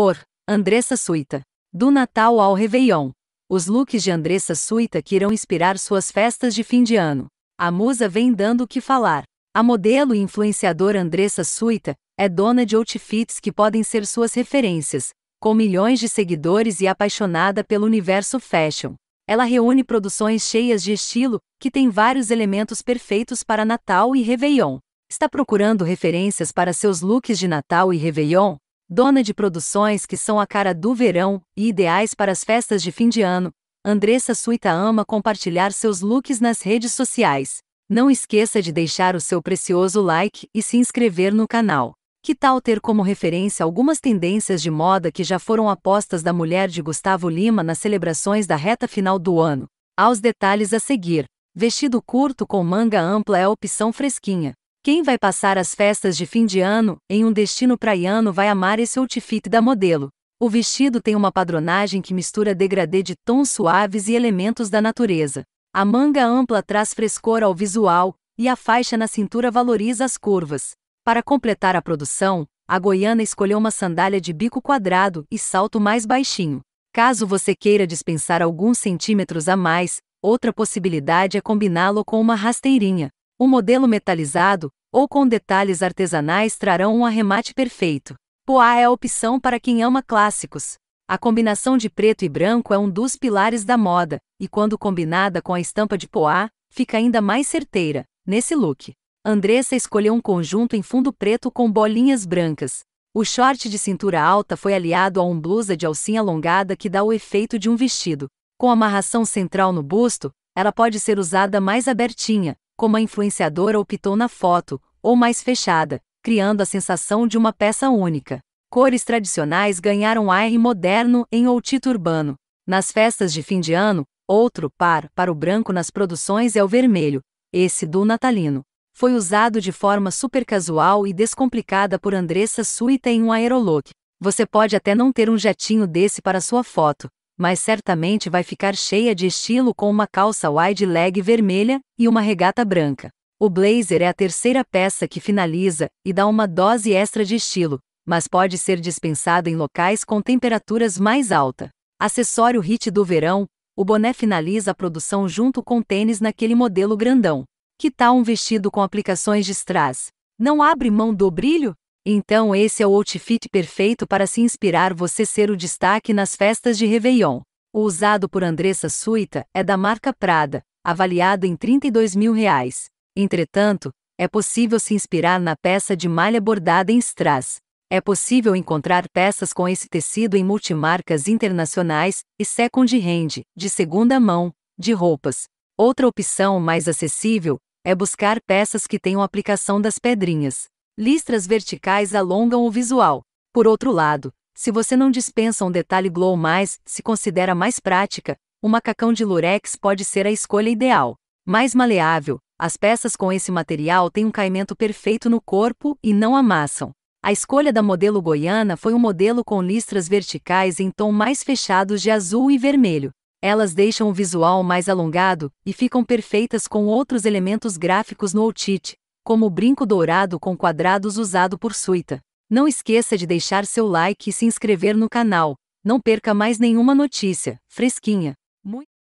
Por Andressa Suíta. Do Natal ao Réveillon. Os looks de Andressa Suíta que irão inspirar suas festas de fim de ano. A musa vem dando o que falar. A modelo e influenciadora Andressa Suíta é dona de outfits que podem ser suas referências, com milhões de seguidores e apaixonada pelo universo fashion. Ela reúne produções cheias de estilo, que tem vários elementos perfeitos para Natal e Réveillon. Está procurando referências para seus looks de Natal e Réveillon? dona de produções que são a cara do verão e ideais para as festas de fim de ano, Andressa Suita ama compartilhar seus looks nas redes sociais. Não esqueça de deixar o seu precioso like e se inscrever no canal. Que tal ter como referência algumas tendências de moda que já foram apostas da mulher de Gustavo Lima nas celebrações da reta final do ano? Aos detalhes a seguir. Vestido curto com manga ampla é a opção fresquinha. Quem vai passar as festas de fim de ano em um destino praiano vai amar esse outfit da modelo. O vestido tem uma padronagem que mistura degradê de tons suaves e elementos da natureza. A manga ampla traz frescor ao visual e a faixa na cintura valoriza as curvas. Para completar a produção, a goiana escolheu uma sandália de bico quadrado e salto mais baixinho. Caso você queira dispensar alguns centímetros a mais, outra possibilidade é combiná-lo com uma rasteirinha. O modelo metalizado, ou com detalhes artesanais trarão um arremate perfeito. Poá é a opção para quem ama clássicos. A combinação de preto e branco é um dos pilares da moda, e quando combinada com a estampa de poá, fica ainda mais certeira, nesse look. Andressa escolheu um conjunto em fundo preto com bolinhas brancas. O short de cintura alta foi aliado a um blusa de alcinha alongada que dá o efeito de um vestido. Com amarração central no busto, ela pode ser usada mais abertinha, como a influenciadora optou na foto, ou mais fechada, criando a sensação de uma peça única. Cores tradicionais ganharam ar moderno em outito urbano. Nas festas de fim de ano, outro par para o branco nas produções é o vermelho, esse do natalino. Foi usado de forma super casual e descomplicada por Andressa Suíta em um aerolook. Você pode até não ter um jetinho desse para sua foto, mas certamente vai ficar cheia de estilo com uma calça wide leg vermelha e uma regata branca. O blazer é a terceira peça que finaliza e dá uma dose extra de estilo, mas pode ser dispensado em locais com temperaturas mais altas. Acessório hit do verão, o boné finaliza a produção junto com tênis naquele modelo grandão. Que tal um vestido com aplicações de strass? Não abre mão do brilho? Então esse é o outfit perfeito para se inspirar você ser o destaque nas festas de Réveillon. O usado por Andressa Suita é da marca Prada, avaliado em 32 mil reais. Entretanto, é possível se inspirar na peça de malha bordada em strass. É possível encontrar peças com esse tecido em multimarcas internacionais e second hand, de segunda mão, de roupas. Outra opção mais acessível é buscar peças que tenham aplicação das pedrinhas. Listras verticais alongam o visual. Por outro lado, se você não dispensa um detalhe glow mais, se considera mais prática, o macacão de lurex pode ser a escolha ideal. Mais maleável, as peças com esse material têm um caimento perfeito no corpo e não amassam. A escolha da modelo goiana foi um modelo com listras verticais em tom mais fechados de azul e vermelho. Elas deixam o visual mais alongado e ficam perfeitas com outros elementos gráficos no outfit, como o brinco dourado com quadrados usado por Suita. Não esqueça de deixar seu like e se inscrever no canal. Não perca mais nenhuma notícia, fresquinha.